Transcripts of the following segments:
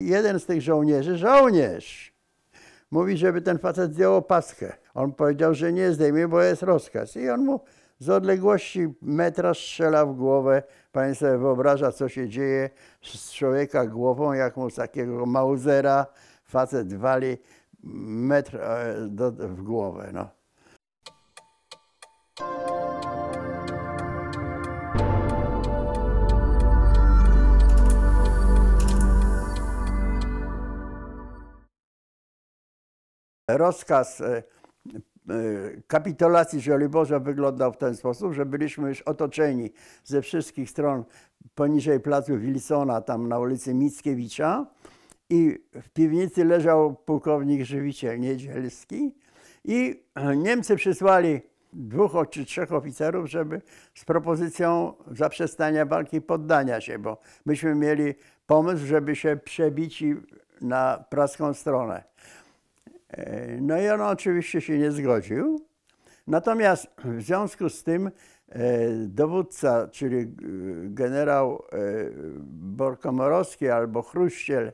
Jeden z tych żołnierzy, żołnierz, mówi, żeby ten facet zdjął opaskę. On powiedział, że nie zdejmie, bo jest rozkaz. I on mu z odległości metra strzela w głowę. Pani sobie wyobraża, co się dzieje z człowieka głową, jak mu z takiego mauzera facet wali metr e, w głowę. No. rozkaz e, e, kapitulacji Żoliborza wyglądał w ten sposób, że byliśmy już otoczeni ze wszystkich stron poniżej placu Wilsona, tam na ulicy Mickiewicza i w piwnicy leżał pułkownik Żywiciel Niedzielski i Niemcy przysłali dwóch czy trzech oficerów, żeby z propozycją zaprzestania walki poddania się, bo myśmy mieli pomysł, żeby się przebić na praską stronę. E, no i on oczywiście się nie zgodził. Natomiast w związku z tym e, dowódca, czyli e, generał Borkomorowski albo Chruściel,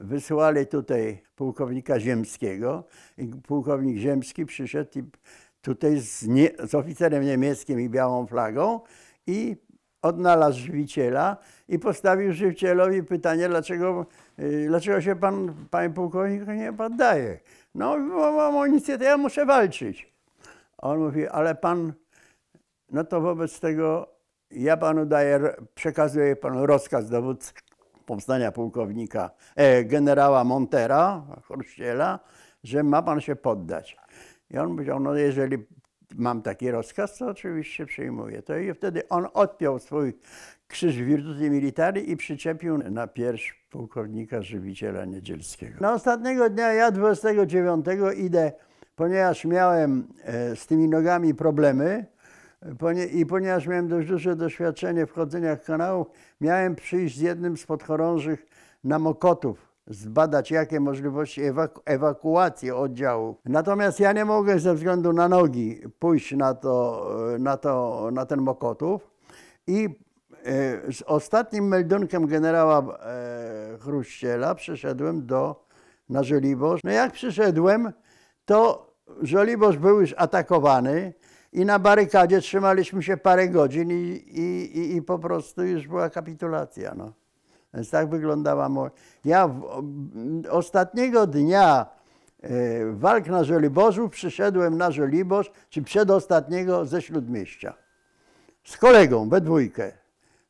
wysłali tutaj pułkownika Ziemskiego i pułkownik Ziemski przyszedł tutaj z, nie, z oficerem niemieckim i białą flagą i odnalazł żywiciela i postawił żywicielowi pytanie, dlaczego, y, dlaczego się pan, panie pułkowniku, nie poddaje. No, mam amunicję, to ja muszę walczyć. on mówi, ale pan, no to wobec tego ja panu daję, przekazuję panu rozkaz dowódcy powstania pułkownika, e, generała Montera, Chruściela, że ma pan się poddać. I on powiedział, no jeżeli mam taki rozkaz, to oczywiście przyjmuję. To i wtedy on odpiął swój krzyż Virtuti Militari i przyczepił na pierś pułkownika żywiciela niedzielskiego. Na ostatniego dnia, ja 29 idę, ponieważ miałem e, z tymi nogami problemy, i ponieważ miałem dość duże doświadczenie w chodzeniach kanałów, miałem przyjść z jednym z podchorążych na Mokotów, zbadać, jakie możliwości ewaku ewakuacji oddziału. Natomiast ja nie mogę ze względu na nogi pójść na, to, e, na, to, na ten Mokotów i e, z ostatnim meldunkiem generała e, Chruściela przyszedłem do, na Żoliborz. No jak przyszedłem, to Żoliborz był już atakowany i na barykadzie trzymaliśmy się parę godzin i, i, i po prostu już była kapitulacja. No. Więc tak wyglądała moja... Ja w, ostatniego dnia e, walk na Żoliborzu przyszedłem na Żoliborz, czy przedostatniego ze Śródmieścia. Z kolegą, we dwójkę.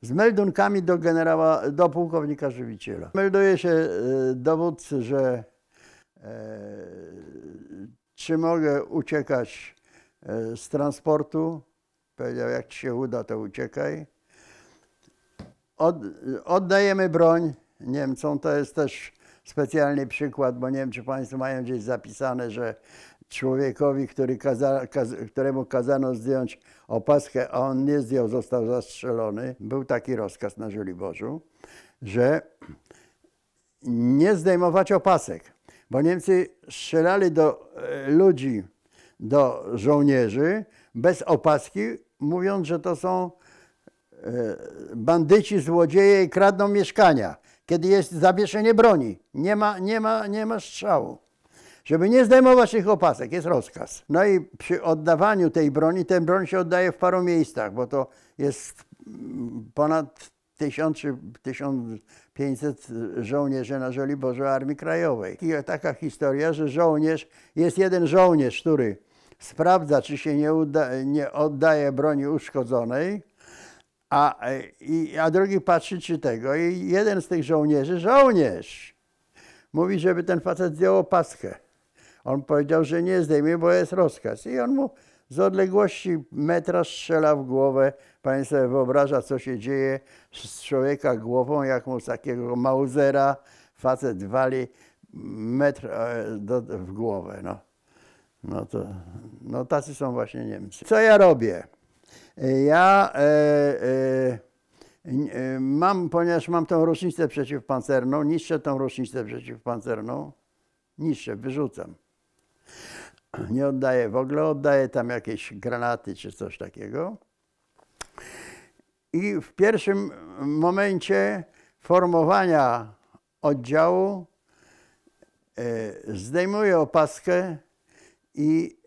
Z meldunkami do generała, do pułkownika Żywiciela. Melduje się e, dowódcy, że e, czy mogę uciekać e, z transportu. Powiedział, jak ci się uda, to uciekaj. Od, oddajemy broń Niemcom. To jest też specjalny przykład, bo nie wiem, czy Państwo mają gdzieś zapisane, że człowiekowi, który kaza, kaz, któremu kazano zdjąć opaskę, a on nie zdjął, został zastrzelony. Był taki rozkaz na Żoliborzu, że nie zdejmować opasek, bo Niemcy strzelali do e, ludzi, do żołnierzy bez opaski, mówiąc, że to są E, bandyci, złodzieje i kradną mieszkania, kiedy jest zawieszenie broni, nie ma, nie ma, nie ma strzału. Żeby nie zdejmować tych opasek, jest rozkaz. No i przy oddawaniu tej broni, ten broń się oddaje w paru miejscach, bo to jest ponad 1000 czy 1500 żołnierzy na Żoliborzu Armii Krajowej. I taka historia, że żołnierz, jest jeden żołnierz, który sprawdza, czy się nie, uda, nie oddaje broni uszkodzonej, a, e, i, a drugi patrzy, czy tego. I jeden z tych żołnierzy, żołnierz, mówi, żeby ten facet zdjął opaskę. On powiedział, że nie zdejmie, bo jest rozkaz. I on mu z odległości metra strzela w głowę. Pani sobie wyobraża, co się dzieje z człowieka głową, jak mu z takiego mauzera facet wali metr e, do, w głowę. No. No to no tacy są właśnie Niemcy. Co ja robię? E, ja e, e, mam, ponieważ mam tą rocznicę przeciwpancerną, niszczę tą rocznicę przeciwpancerną, niszczę, wyrzucam. Nie oddaję w ogóle, oddaję tam jakieś granaty czy coś takiego. I w pierwszym momencie formowania oddziału zdejmuję opaskę i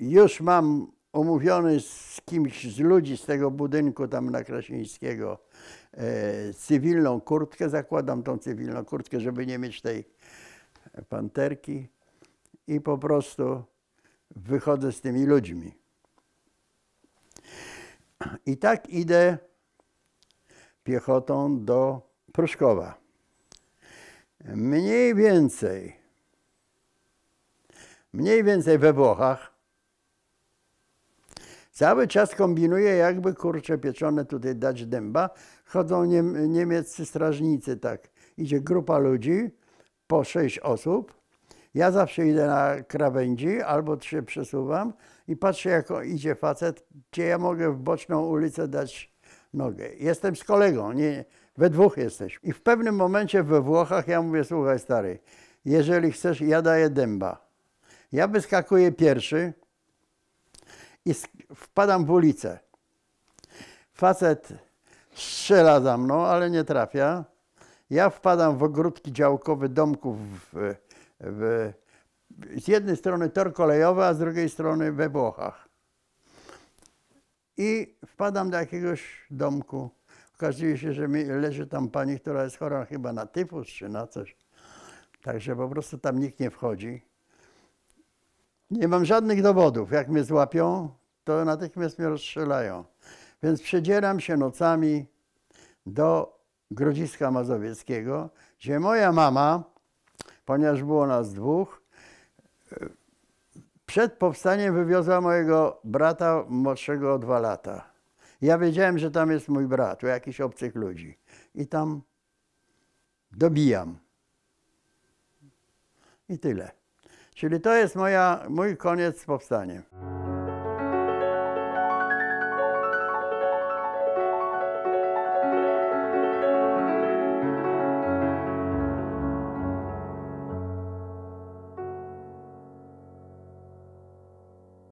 już mam Omówiony z kimś z ludzi z tego budynku tam na Krasińskiego e, cywilną kurtkę, zakładam tą cywilną kurtkę, żeby nie mieć tej panterki i po prostu wychodzę z tymi ludźmi. I tak idę piechotą do Pruszkowa. Mniej więcej, mniej więcej we Włochach Cały czas kombinuje, jakby kurcze pieczone tutaj dać dęba. Chodzą niemieccy strażnicy, tak. Idzie grupa ludzi, po sześć osób. Ja zawsze idę na krawędzi albo się przesuwam i patrzę, jak idzie facet, gdzie ja mogę w boczną ulicę dać nogę. Jestem z kolegą, nie, we dwóch jesteś. I w pewnym momencie we Włochach ja mówię, słuchaj stary, jeżeli chcesz, ja daję dęba. Ja wyskakuję pierwszy, i wpadam w ulicę. Facet strzela za mną, ale nie trafia. Ja wpadam w ogródki działkowe domków w, w, z jednej strony tor kolejowy, a z drugiej strony we Włochach. I wpadam do jakiegoś domku. Okazuje się, że leży tam pani, która jest chora chyba na tyfus czy na coś. Także po prostu tam nikt nie wchodzi. Nie mam żadnych dowodów. Jak mnie złapią, to natychmiast mnie rozstrzelają. Więc przedzieram się nocami do Grodziska Mazowieckiego, gdzie moja mama, ponieważ było nas dwóch, przed powstaniem wywiozła mojego brata młodszego o dwa lata. Ja wiedziałem, że tam jest mój brat, u jakichś obcych ludzi. I tam dobijam. I tyle. Czyli to jest moja, mój koniec z powstaniem.